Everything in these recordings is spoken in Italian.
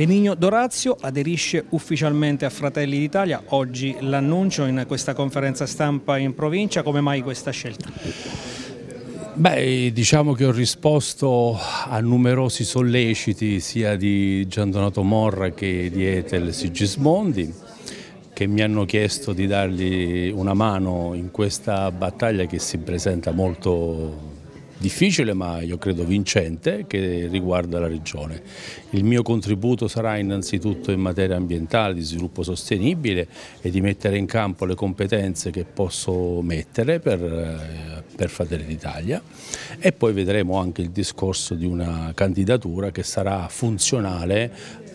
Benigno Dorazio aderisce ufficialmente a Fratelli d'Italia, oggi l'annuncio in questa conferenza stampa in provincia, come mai questa scelta? Beh, diciamo che ho risposto a numerosi solleciti sia di Giandonato Morra che di Etel Sigismondi che mi hanno chiesto di dargli una mano in questa battaglia che si presenta molto difficile ma io credo vincente che riguarda la regione. Il mio contributo sarà innanzitutto in materia ambientale, di sviluppo sostenibile e di mettere in campo le competenze che posso mettere per, eh, per Fratelli d'Italia e poi vedremo anche il discorso di una candidatura che sarà funzionale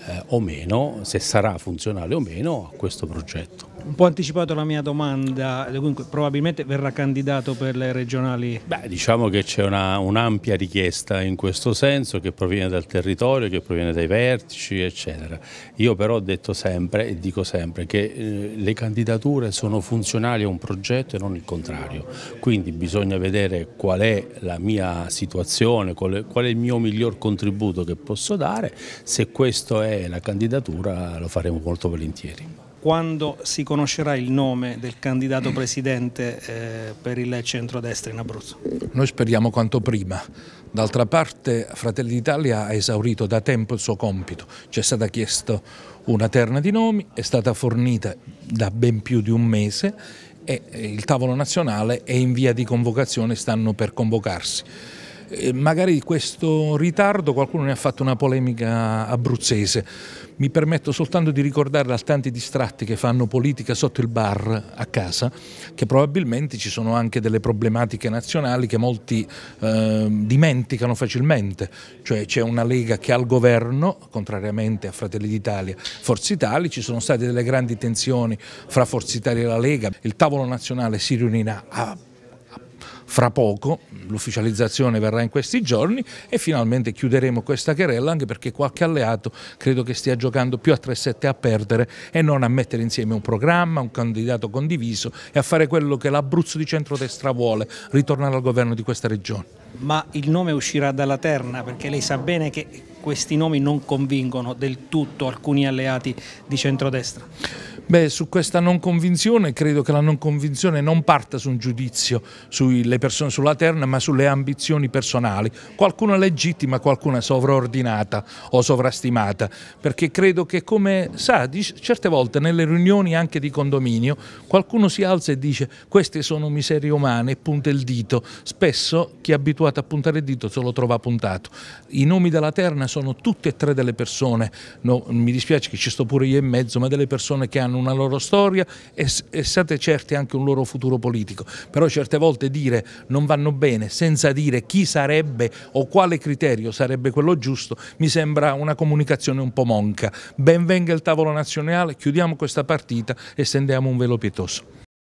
eh, o meno, se sarà funzionale o meno a questo progetto un po' anticipato la mia domanda, dunque probabilmente verrà candidato per le regionali? Beh, diciamo che c'è un'ampia un richiesta in questo senso che proviene dal territorio, che proviene dai vertici, eccetera. Io però ho detto sempre e dico sempre che eh, le candidature sono funzionali a un progetto e non il contrario, quindi bisogna vedere qual è la mia situazione, qual è, qual è il mio miglior contributo che posso dare, se questa è la candidatura lo faremo molto volentieri quando si conoscerà il nome del candidato presidente eh, per il centrodestra in Abruzzo? Noi speriamo quanto prima. D'altra parte Fratelli d'Italia ha esaurito da tempo il suo compito, ci è stata chiesta una terna di nomi, è stata fornita da ben più di un mese e eh, il tavolo nazionale è in via di convocazione, stanno per convocarsi. Eh, magari questo ritardo qualcuno ne ha fatto una polemica abruzzese. Mi permetto soltanto di ricordare a tanti distratti che fanno politica sotto il bar a casa che probabilmente ci sono anche delle problematiche nazionali che molti eh, dimenticano facilmente. Cioè c'è una Lega che al governo, contrariamente a Fratelli d'Italia, Forza Italia, ci sono state delle grandi tensioni fra Forza Italia e la Lega. Il tavolo nazionale si riunirà a fra poco, l'ufficializzazione verrà in questi giorni e finalmente chiuderemo questa querella anche perché qualche alleato credo che stia giocando più a 3-7 a perdere e non a mettere insieme un programma, un candidato condiviso e a fare quello che l'Abruzzo di centrodestra vuole, ritornare al governo di questa regione. Ma il nome uscirà dalla terna perché lei sa bene che questi nomi non convincono del tutto alcuni alleati di centrodestra? Beh, su questa non convinzione credo che la non convinzione non parta su un giudizio sulle persone, sulla terna ma sulle ambizioni personali, qualcuna legittima, qualcuna sovraordinata o sovrastimata, perché credo che come sa, certe volte nelle riunioni anche di condominio qualcuno si alza e dice queste sono miserie umane e punta il dito, spesso chi è abituato a puntare il dito se lo trova puntato. I nomi della terna sono sono tutte e tre delle persone, no, mi dispiace che ci sto pure io in mezzo, ma delle persone che hanno una loro storia e, e state certi anche un loro futuro politico. Però certe volte dire non vanno bene senza dire chi sarebbe o quale criterio sarebbe quello giusto mi sembra una comunicazione un po' monca. Benvenga il tavolo nazionale, chiudiamo questa partita e stendiamo un velo pietoso.